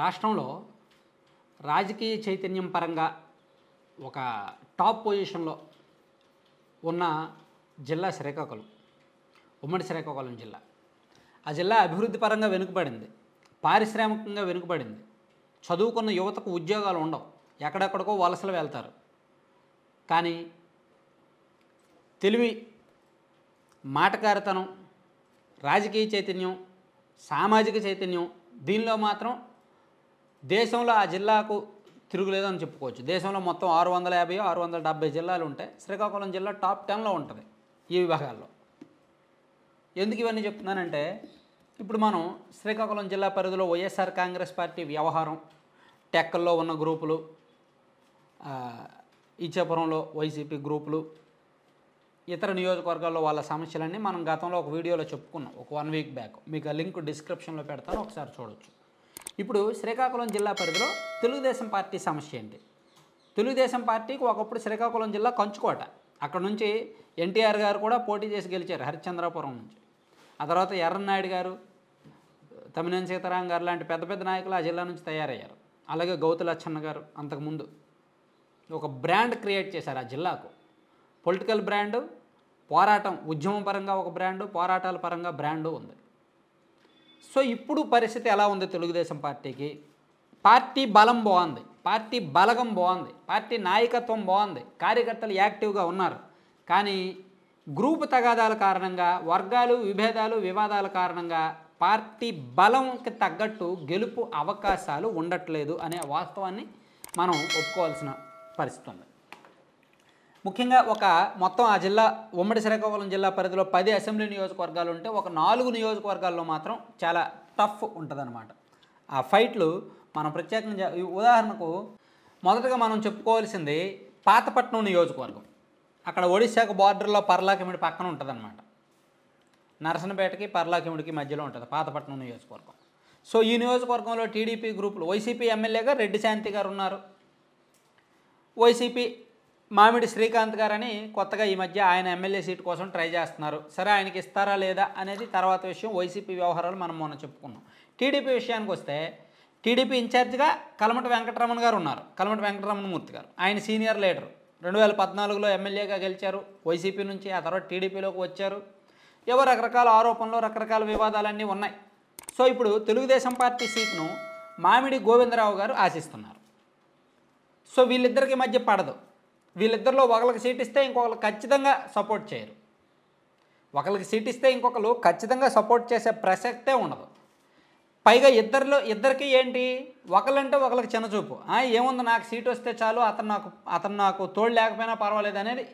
రాష్ట్రంలో రాజకీయ చైతన్యం పరంగా ఒక టాప్ పొజిషన్లో ఉన్న జిల్లా శ్రీకాకుళం ఉమ్మడి శ్రీకాకుళం జిల్లా ఆ జిల్లా అభివృద్ధి పరంగా వెనుకబడింది పారిశ్రామికంగా వెనుకబడింది చదువుకున్న యువతకు ఉద్యోగాలు ఉండవు ఎక్కడెక్కడికో వలసలు వెళ్తారు కానీ తెలివి మాటకారితనం రాజకీయ చైతన్యం సామాజిక చైతన్యం దీనిలో మాత్రం దేశంలో ఆ జిల్లాకు తిరుగులేదని చెప్పుకోవచ్చు దేశంలో మొత్తం ఆరు వందల యాభై ఆరు వందల డెబ్బై జిల్లాలు ఉంటాయి శ్రీకాకుళం జిల్లా టాప్ టెన్లో ఉంటుంది ఈ విభాగాల్లో ఎందుకు ఇవన్నీ చెప్తున్నానంటే ఇప్పుడు మనం శ్రీకాకుళం జిల్లా పరిధిలో వైఎస్ఆర్ కాంగ్రెస్ పార్టీ వ్యవహారం టెక్కల్లో ఉన్న గ్రూపులు ఇచ్చాపురంలో వైసీపీ గ్రూపులు ఇతర నియోజకవర్గాల్లో వాళ్ళ సమస్యలన్నీ మనం గతంలో ఒక వీడియోలో చెప్పుకున్నాం ఒక వన్ వీక్ బ్యాక్ మీకు ఆ లింక్ డిస్క్రిప్షన్లో పెడతాను ఒకసారి చూడొచ్చు ఇప్పుడు శ్రీకాకుళం జిల్లా పరిధిలో తెలుగుదేశం పార్టీ సమస్య ఏంటి తెలుగుదేశం పార్టీకి ఒకప్పుడు శ్రీకాకుళం జిల్లా కంచుకోట అక్కడ నుంచి ఎన్టీఆర్ గారు కూడా పోటీ చేసి గెలిచారు హరిశ్చంద్రాపురం నుంచి ఆ తర్వాత ఎర్రన్నాయుడు గారు తమిళం సీతారాం గారు లాంటి పెద్ద పెద్ద నాయకులు ఆ జిల్లా నుంచి తయారయ్యారు అలాగే గౌతు లచ్చన్న గారు అంతకుముందు ఒక బ్రాండ్ క్రియేట్ చేశారు ఆ జిల్లాకు పొలిటికల్ బ్రాండు పోరాటం ఉద్యమం పరంగా ఒక బ్రాండు పోరాటాల పరంగా బ్రాండు ఉంది సో ఇప్పుడు పరిస్థితి ఎలా ఉంది తెలుగుదేశం పార్టీకి పార్టీ బలం బాగుంది పార్టీ బలగం బాగుంది పార్టీ నాయకత్వం బాగుంది కార్యకర్తలు యాక్టివ్గా ఉన్నారు కానీ గ్రూప్ తగాదాల కారణంగా వర్గాలు విభేదాలు వివాదాల కారణంగా పార్టీ బలంకి తగ్గట్టు గెలుపు అవకాశాలు ఉండట్లేదు అనే వాస్తవాన్ని మనం ఒప్పుకోవాల్సిన పరిస్థితి ఉంది ముఖ్యంగా ఒక మొత్తం ఆ జిల్లా ఉమ్మడి శ్రీకాకుళం జిల్లా పరిధిలో పది అసెంబ్లీ నియోజకవర్గాలు ఉంటే ఒక నాలుగు నియోజకవర్గాల్లో మాత్రం చాలా టఫ్ ఉంటుందన్నమాట ఆ ఫైట్లు మనం ప్రత్యేకంగా ఉదాహరణకు మొదటగా మనం చెప్పుకోవాల్సింది పాతపట్నం నియోజకవర్గం అక్కడ ఒడిశాకు బార్డర్లో పర్లాకిమిడి పక్కన ఉంటుందన్నమాట నరసనపేటకి పర్లాకిమిడికి మధ్యలో ఉంటుంది పాతపట్నం నియోజకవర్గం సో ఈ నియోజకవర్గంలో టీడీపీ గ్రూపులు వైసీపీ ఎమ్మెల్యేగా రెడ్డి శాంతి గారు ఉన్నారు వైసీపీ మామిడి శ్రీకాంత్ గారని కొత్తగా ఈ మధ్య ఆయన ఎమ్మెల్యే సీట్ కోసం ట్రై చేస్తున్నారు సరే ఆయనకి ఇస్తారా లేదా అనేది తర్వాత విషయం వైసీపీ వ్యవహారాలు మనం మొన్న చెప్పుకున్నాం టీడీపీ విషయానికి వస్తే టీడీపీ ఇన్ఛార్జ్గా కలమటి వెంకటరమణ గారు ఉన్నారు కలమటి మూర్తి గారు ఆయన సీనియర్ లీడర్ రెండు వేల పద్నాలుగులో ఎమ్మెల్యేగా గెలిచారు వైసీపీ నుంచి ఆ తర్వాత టీడీపీలోకి వచ్చారు ఎవరు రకరకాల ఆరోపణలు రకరకాల వివాదాలన్నీ ఉన్నాయి సో ఇప్పుడు తెలుగుదేశం పార్టీ సీట్ను మామిడి గోవిందరావు గారు ఆశిస్తున్నారు సో వీళ్ళిద్దరికి మధ్య పడదు వీళ్ళిద్దరిలో ఒకరికి సీట్ ఇస్తే ఇంకొకరు ఖచ్చితంగా సపోర్ట్ చేయరు ఒకరికి సీట్ ఇస్తే ఇంకొకరు ఖచ్చితంగా సపోర్ట్ చేసే ప్రసక్తే ఉండదు పైగా ఇద్దరిలో ఇద్దరికి ఏంటి ఒకళ్ళంటే ఒకరికి చిన్నచూపు ఏముంది నాకు సీట్ వస్తే చాలు అతను నాకు అతను నాకు తోడు లేకపోయినా పర్వాలేదు అనేది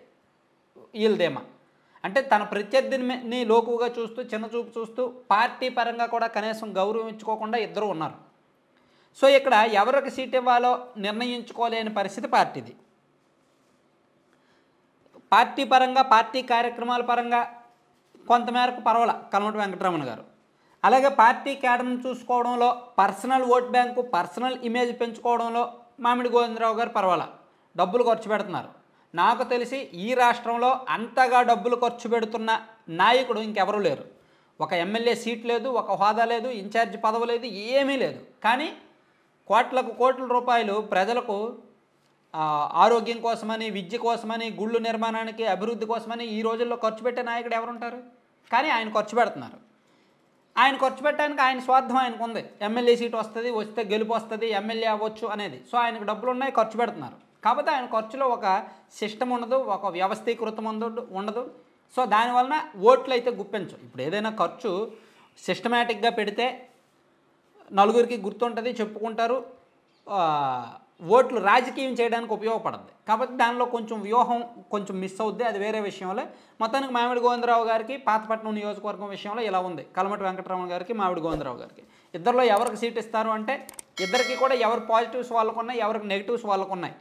వీళ్ళదేమా అంటే తన ప్రత్యర్థిని లోకుగా చూస్తూ చిన్నచూపు చూస్తూ పార్టీ పరంగా కూడా కనీసం గౌరవం ఇచ్చుకోకుండా ఇద్దరు ఉన్నారు సో ఇక్కడ ఎవరికి సీట్ ఇవ్వాలో నిర్ణయించుకోలేని పరిస్థితి పార్టీది పార్టీ పరంగా పార్టీ కార్యక్రమాల పరంగా కొంతమేరకు పర్వాల కల్మటి వెంకటరమణ గారు అలాగే పార్టీ కేడర్ను చూసుకోవడంలో personal vote bank personal image పెంచుకోవడంలో మామిడి గోవిందరావు గారు పర్వాల డబ్బులు ఖర్చు పెడుతున్నారు నాకు తెలిసి ఈ రాష్ట్రంలో అంతగా డబ్బులు ఖర్చు పెడుతున్న నాయకుడు ఇంకెవరూ లేరు ఒక ఎమ్మెల్యే సీట్ లేదు ఒక హోదా లేదు ఇన్ఛార్జ్ పదవి లేదు ఏమీ లేదు కానీ కోట్లకు కోట్ల రూపాయలు ప్రజలకు ఆరోగ్యం కోసమని విద్య కోసమని గుళ్ళు నిర్మాణానికి అభివృద్ధి కోసమని ఈ రోజుల్లో ఖర్చు పెట్టే నాయకుడు ఎవరుంటారు కానీ ఆయన ఖర్చు పెడుతున్నారు ఆయన ఖర్చు పెట్టడానికి ఆయన స్వార్థం ఆయనకు ఉంది ఎమ్మెల్యే సీట్ వస్తుంది వస్తే గెలుపు వస్తుంది ఎమ్మెల్యే అవ్వచ్చు అనేది సో ఆయనకు డబ్బులు ఉన్నాయి ఖర్చు పెడుతున్నారు కాకపోతే ఆయన ఖర్చులో ఒక సిస్టమ్ ఉండదు ఒక వ్యవస్థీకృతం ఉండదు సో దానివలన ఓట్లు అయితే గుప్పించు ఇప్పుడు ఏదైనా ఖర్చు సిస్టమేటిక్గా పెడితే నలుగురికి గుర్తుంటుంది చెప్పుకుంటారు ఓట్లు రాజకీయం చేయడానికి ఉపయోగపడద్ది కాబట్టి దానిలో కొంచెం వ్యూహం కొంచెం మిస్ అవుద్ది అది వేరే విషయంలో మొత్తానికి మామిడి గోవిందరావు గారికి పాతపట్నం నియోజకవర్గం విషయంలో ఇలా ఉంది కలమటి వెంకటరమణ గారికి మామిడి గోవిందరావు గారికి ఇద్దరిలో ఎవరికి సీట్ ఇస్తారు అంటే ఇద్దరికి కూడా ఎవరు పాజిటివ్స్ వాళ్ళకు ఉన్నాయి ఎవరికి నెగిటివ్స్ వాళ్ళకు ఉన్నాయి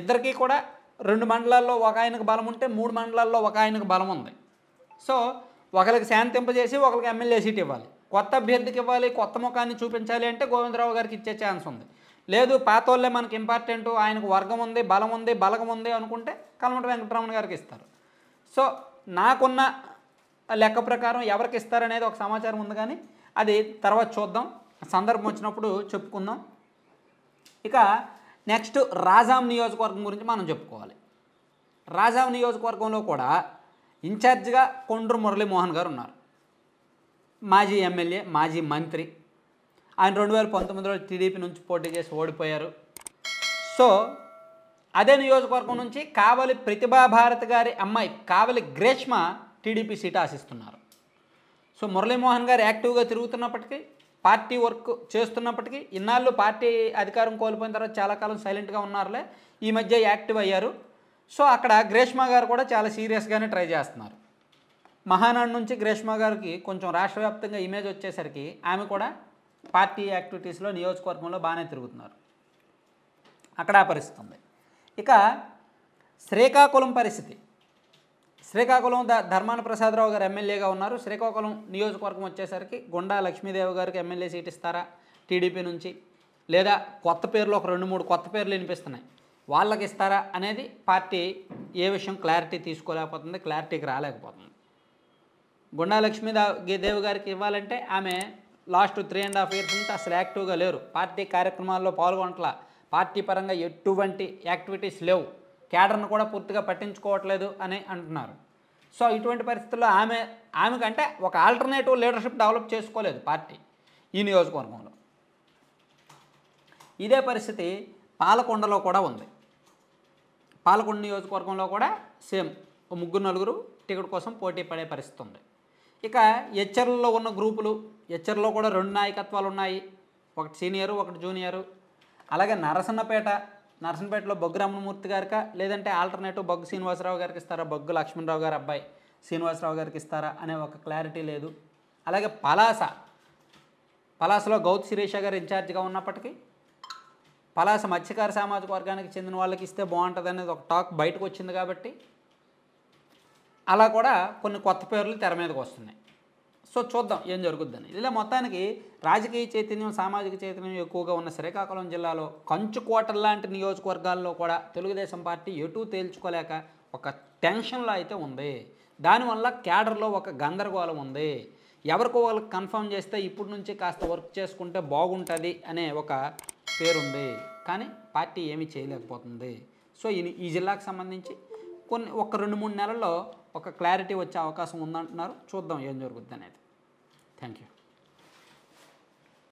ఇద్దరికీ కూడా రెండు మండలాల్లో ఒక ఆయనకు బలం ఉంటే మూడు మండలాల్లో ఒక ఆయనకు బలం ఉంది సో ఒకరికి శాంతింపజేసి ఒకరికి ఎమ్మెల్యే సీట్ ఇవ్వాలి కొత్త అభ్యర్థికి ఇవ్వాలి కొత్త ముఖాన్ని చూపించాలి అంటే గోవిందరావు గారికి ఇచ్చే ఛాన్స్ ఉంది లేదు పాతోళ్ళే మనకి ఇంపార్టెంట్ ఆయనకు వర్గం ఉంది బలం ఉంది బలగం ఉంది అనుకుంటే కల్మట వెంకటరమణ గారికి ఇస్తారు సో నాకున్న లెక్క ప్రకారం ఎవరికి ఇస్తారనేది ఒక సమాచారం ఉంది కానీ అది తర్వాత చూద్దాం సందర్భం వచ్చినప్పుడు చెప్పుకుందాం ఇక నెక్స్ట్ రాజాం నియోజకవర్గం గురించి మనం చెప్పుకోవాలి రాజాం నియోజకవర్గంలో కూడా ఇన్ఛార్జ్గా కొండ్రు మురళీమోహన్ గారు ఉన్నారు మాజీ ఎమ్మెల్యే మాజీ మంత్రి ఆయన రెండు వేల పంతొమ్మిదిలో టీడీపీ నుంచి పోటీ చేసి ఓడిపోయారు సో అదే నియోజకవర్గం నుంచి కావలి ప్రతిభాభారతి గారి అమ్మాయి కావలి గ్రేష్మ టీడీపీ సీట్ ఆశిస్తున్నారు సో మురళీమోహన్ గారు యాక్టివ్గా తిరుగుతున్నప్పటికీ పార్టీ వర్క్ చేస్తున్నప్పటికీ ఇన్నాళ్ళు పార్టీ అధికారం కోల్పోయిన తర్వాత చాలా కాలం సైలెంట్గా ఉన్నారులే ఈ మధ్య యాక్టివ్ అయ్యారు సో అక్కడ గ్రేష్మ గారు కూడా చాలా సీరియస్గానే ట్రై చేస్తున్నారు మహానాడు నుంచి గ్రేష్మ గారికి కొంచెం రాష్ట్రవ్యాప్తంగా ఇమేజ్ వచ్చేసరికి ఆమె కూడా పార్టీ యాక్టివిటీస్లో నియోజకవర్గంలో బాగానే తిరుగుతున్నారు అక్కడ ఆ పరిస్థితి ఉంది ఇక శ్రీకాకుళం పరిస్థితి శ్రీకాకుళం ద ధర్మాన ప్రసాదరావు గారు ఎమ్మెల్యేగా ఉన్నారు శ్రీకాకుళం నియోజకవర్గం వచ్చేసరికి గుండా లక్ష్మీదేవి గారికి ఎమ్మెల్యే సీట్ ఇస్తారా టీడీపీ నుంచి లేదా కొత్త పేర్లు ఒక రెండు మూడు కొత్త పేర్లు వినిపిస్తున్నాయి వాళ్ళకి ఇస్తారా అనేది పార్టీ ఏ విషయం క్లారిటీ తీసుకోలేకపోతుంది క్లారిటీకి రాలేకపోతుంది గుండా లక్ష్మీదేవి గారికి ఇవ్వాలంటే ఆమె last three and half years నుంచి అసలు యాక్టివ్గా లేరు పార్టీ కార్యక్రమాల్లో పాల్గొనట్లా పార్టీ పరంగా ఎటువంటి యాక్టివిటీస్ లేవు కేడర్ను కూడా పూర్తిగా పట్టించుకోవట్లేదు అని అంటున్నారు సో ఇటువంటి పరిస్థితుల్లో ఆమె ఆమెకంటే ఒక ఆల్టర్నేటివ్ లీడర్షిప్ డెవలప్ చేసుకోలేదు పార్టీ ఈ నియోజకవర్గంలో ఇదే పరిస్థితి పాలకొండలో కూడా ఉంది పాలకొండ నియోజకవర్గంలో కూడా సేమ్ ముగ్గురు నలుగురు టికెట్ కోసం పోటీ పడే పరిస్థితి ఉంది ఇక హెచ్ఆర్లలో ఉన్న గ్రూపులు హెచ్ఆర్లో కూడా రెండు నాయకత్వాలు ఉన్నాయి ఒకటి సీనియరు ఒకటి జూనియరు అలాగే నరసన్నపేట నరసన్నపేటలో బొగ్గు రామణమూర్తి గారిక లేదంటే ఆల్టర్నేటివ్ బొగ్గు శ్రీనివాసరావు గారికి ఇస్తారా బొగ్గు లక్ష్మణరావు గారు అబ్బాయి శ్రీనివాసరావు గారికి ఇస్తారా అనే ఒక క్లారిటీ లేదు అలాగే పలాస పలాసలో గౌత్ శిరీష గారు ఇన్ఛార్జ్గా ఉన్నప్పటికీ పలాస మత్స్యకార సామాజిక వర్గానికి చెందిన వాళ్ళకి ఇస్తే బాగుంటుంది అనేది ఒక టాక్ బయటకు వచ్చింది కాబట్టి అలా కూడా కొన్ని కొత్త పేర్లు తెర మీదకి వస్తున్నాయి సో చూద్దాం ఏం జరుగుద్దని ఇలా మొత్తానికి రాజకీయ చైతన్యం సామాజిక చైతన్యం ఎక్కువగా ఉన్న శ్రీకాకుళం జిల్లాలో కంచుకోటల లాంటి నియోజకవర్గాల్లో కూడా తెలుగుదేశం పార్టీ ఎటూ తేల్చుకోలేక ఒక టెన్షన్లో అయితే ఉంది దానివల్ల క్యాడర్లో ఒక గందరగోళం ఉంది ఎవరికో వాళ్ళకి కన్ఫర్మ్ చేస్తే ఇప్పటి నుంచి కాస్త వర్క్ చేసుకుంటే బాగుంటుంది అనే ఒక పేరుంది కానీ పార్టీ ఏమీ చేయలేకపోతుంది సో ఈ జిల్లాకు సంబంధించి కొన్ని ఒక రెండు మూడు నెలల్లో ఒక క్లారిటీ వచ్చే అవకాశం ఉందంటున్నారు చూద్దాం ఏం జరుగుద్ది అనేది థ్యాంక్ యూ